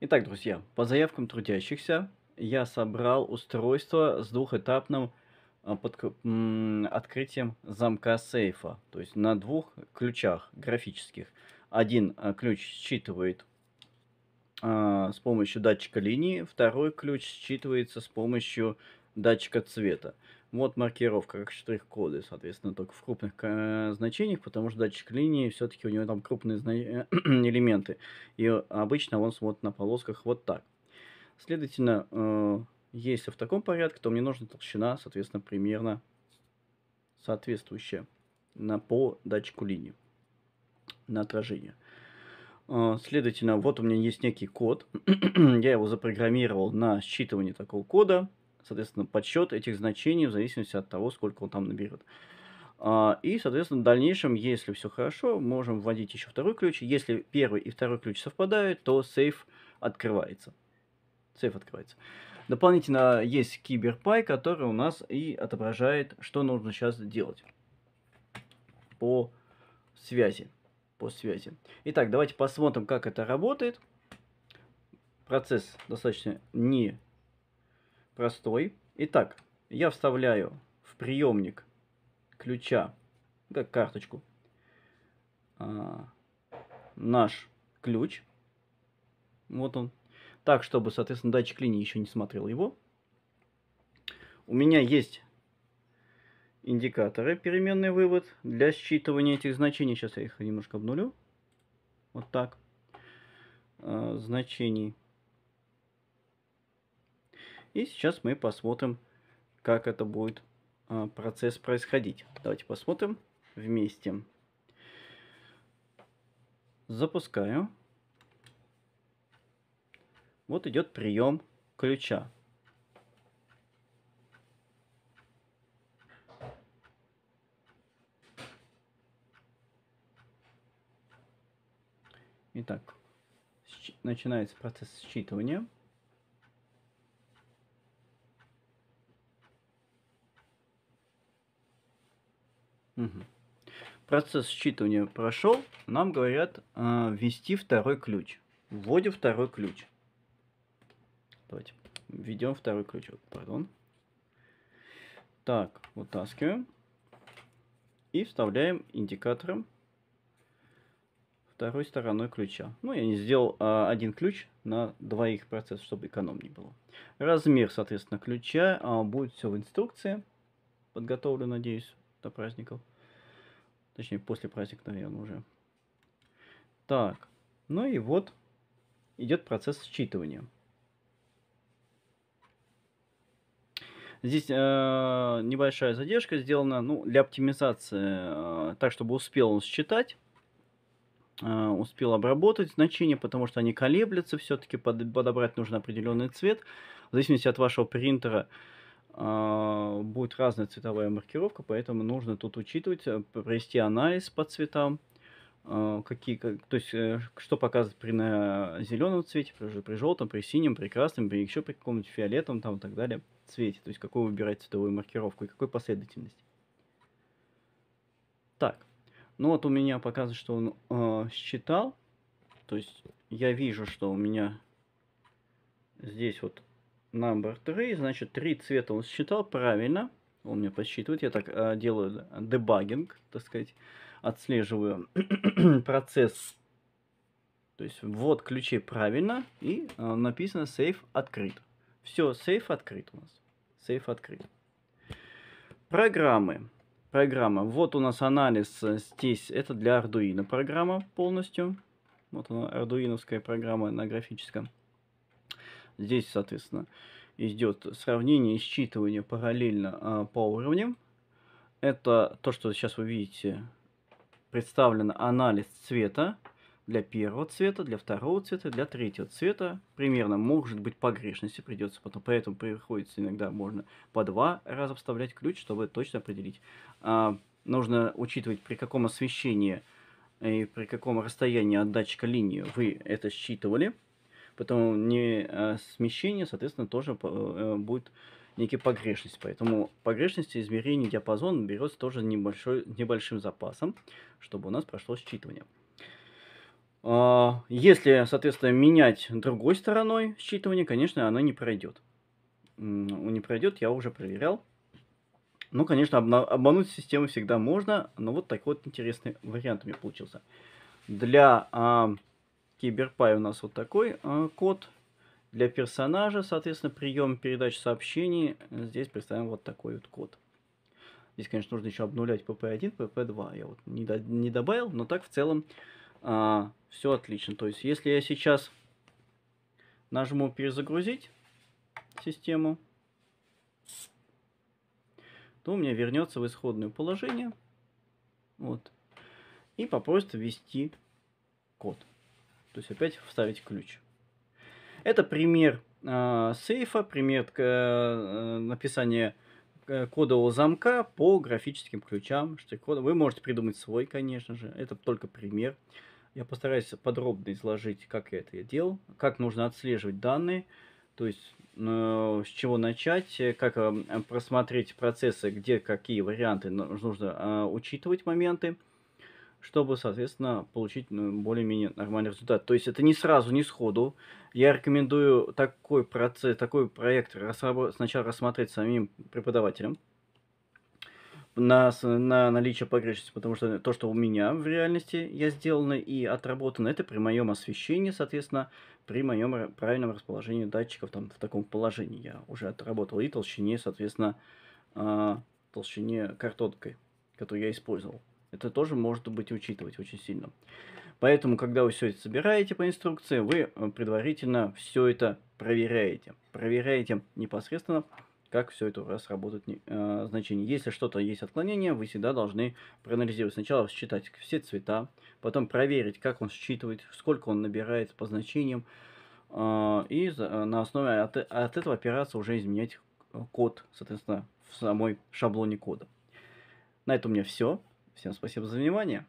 Итак, друзья, по заявкам трудящихся я собрал устройство с двухэтапным а, под, открытием замка сейфа. То есть на двух ключах графических. Один а, ключ считывает а, с помощью датчика линии, второй ключ считывается с помощью датчика цвета. Вот маркировка, как штрих-коды, соответственно, только в крупных э, значениях, потому что датчик линии все-таки у него там крупные э, элементы. И обычно он смотрит на полосках вот так. Следовательно, э, если в таком порядке, то мне нужна толщина, соответственно, примерно соответствующая на, по датчику линии на отражение. Э, следовательно, вот у меня есть некий код. Я его запрограммировал на считывание такого кода соответственно, подсчет этих значений в зависимости от того, сколько он там наберет. А, и, соответственно, в дальнейшем, если все хорошо, можем вводить еще второй ключ. Если первый и второй ключ совпадают, то сейф открывается. Сейф открывается. Дополнительно а, есть киберпай, который у нас и отображает, что нужно сейчас делать по связи. По связи. Итак, давайте посмотрим, как это работает. Процесс достаточно не простой. Итак, я вставляю в приемник ключа, как карточку, а, наш ключ. Вот он. Так, чтобы, соответственно, датчик линии еще не смотрел его. У меня есть индикаторы, переменный вывод для считывания этих значений. Сейчас я их немножко обнулю. Вот так. А, значений. И сейчас мы посмотрим, как это будет а, процесс происходить. Давайте посмотрим вместе. Запускаю. Вот идет прием ключа. Итак, начинается процесс считывания. Процесс считывания прошел, нам говорят э, ввести второй ключ. Вводим второй ключ. Давайте введем второй ключ. Пардон. Так, вытаскиваем и вставляем индикатором второй стороной ключа. Ну, я не сделал а, один ключ на двоих процесс, чтобы экономнее было. Размер, соответственно, ключа а, будет все в инструкции. Подготовлю, надеюсь до праздников. Точнее, после праздника, наверное, уже. Так, ну и вот идет процесс считывания. Здесь э, небольшая задержка сделана ну, для оптимизации, э, так чтобы успел он считать, э, успел обработать значения, потому что они колеблются, все-таки под, подобрать нужно определенный цвет. В зависимости от вашего принтера, э, а, будет разная цветовая маркировка, поэтому нужно тут учитывать, э, провести анализ по цветам, а, какие, как, то есть, э, что показывает при на зеленом цвете, при, при желтом, при синем, при красном, при еще при каком-нибудь фиолетовом там и так далее цвете, то есть какую выбирать цветовую маркировку и какой последовательность. Так, ну вот у меня показывает, что он э, считал, то есть я вижу, что у меня здесь вот number 3, значит, три цвета он считал правильно. Он мне подсчитывает, я так э, делаю дебагинг, так сказать, отслеживаю процесс. То есть ввод ключей правильно и э, написано сейф открыт. Все, сейф открыт у нас. Сейф открыт. Программы. Программа. Вот у нас анализ э, здесь. Это для Arduino программа полностью. Вот она, ардуиновская программа на графическом. Здесь, соответственно, идет сравнение и считывание параллельно а, по уровням. Это то, что сейчас вы видите, представлен анализ цвета для первого цвета, для второго цвета, для третьего цвета. Примерно, может быть, погрешности придется потом, поэтому приходится иногда можно по два раза вставлять ключ, чтобы точно определить. А, нужно учитывать, при каком освещении и при каком расстоянии от датчика линии вы это считывали. Поэтому не э, смещение, соответственно, тоже э, будет некий погрешность. Поэтому погрешность измерения диапазон берется тоже небольшой, небольшим запасом, чтобы у нас прошло считывание. А, если, соответственно, менять другой стороной считывание, конечно, оно не пройдет. Не пройдет, я уже проверял. Ну, конечно, обмануть систему всегда можно, но вот такой вот интересный вариант у меня получился. Для а, Киберпай у нас вот такой э, код. Для персонажа, соответственно, прием передач сообщений. Здесь представим вот такой вот код. Здесь, конечно, нужно еще обнулять PP1, PP2. Я вот не, до, не добавил, но так в целом э, а, все отлично. То есть, если я сейчас нажму перезагрузить систему, то у меня вернется в исходное положение. Вот. И попросит ввести код. То есть опять вставить ключ. Это пример э, сейфа, пример э, э написания э, кодового замка по графическим ключам, штрих-кодам. Вы можете придумать свой, конечно же. Это только пример. Я постараюсь подробно изложить, как я это делал, как нужно отслеживать данные, то есть э, с чего начать, э, как э, просмотреть процессы, где какие варианты нужно э, учитывать моменты чтобы, соответственно, получить ну, более-менее нормальный результат. То есть это не сразу, не сходу. Я рекомендую такой процесс, такой проект сначала рассмотреть самим преподавателем на, на наличие погрешности, потому что то, что у меня в реальности я сделано и отработано, это при моем освещении, соответственно, при моем правильном расположении датчиков там в таком положении я уже отработал и толщине, соответственно, а, толщине картонкой, которую я использовал. Это тоже может быть учитывать очень сильно. Поэтому, когда вы все это собираете по инструкции, вы э, предварительно все это проверяете. Проверяете непосредственно, как все это у вас работает э, значение. Если что-то есть отклонение, вы всегда должны проанализировать. Сначала считать все цвета, потом проверить, как он считывает, сколько он набирает по значениям. Э, и э, на основе от, от этого опираться уже изменять э, код, соответственно, в самой шаблоне кода. На этом у меня все. Всем спасибо за внимание.